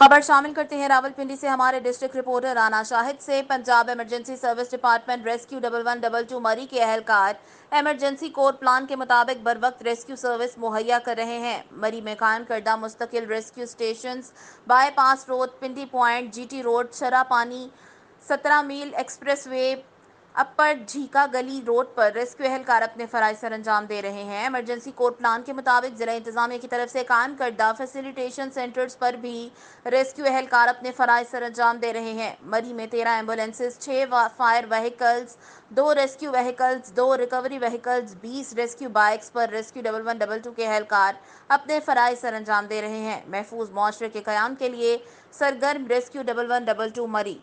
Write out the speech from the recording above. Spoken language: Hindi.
खबर शामिल करते हैं रावलपिंडी से हमारे डिस्ट्रिक्ट रिपोर्टर राना शाहिद से Punjab emergency service department rescue double one double two Murree के अहलकार इमरजेंसी कोर प्लान के मुताबिक बर वक्त रेस्क्यू सर्विस मुहैया कर रहे हैं मरी में कायम करदा मुस्तकिल rescue station bypass road Pindi point T road शरा पानी सत्रह मील एक्सप्रेस वे अपर झीका गली रोड पर रेस्क्यू एहलकार अपने फ़राज सर अंजाम दे रहे हैं एमरजेंसी कोर्ट प्लान के मुताबिक जिला इंतजामिया की तरफ से कायम करदा फैसिलिटेशन सेंटर्स पर भी रेस्क्यू एहलकार अपने फ़राज सर अंजाम दे रहे हैं मरी में तेरह एम्बुलेंसेज छः फायर वहीकल्स दो रेस्क्यू वहीकल्स दो रिकवरी वहीकल्स बीस रेस्क्यू बाइक्स पर rescue double one double two के एहलकार अपने फ़राज सर अंजाम दे रहे हैं महफूज माशरे के क्याम के लिए सरगर्म rescue double one double two मरी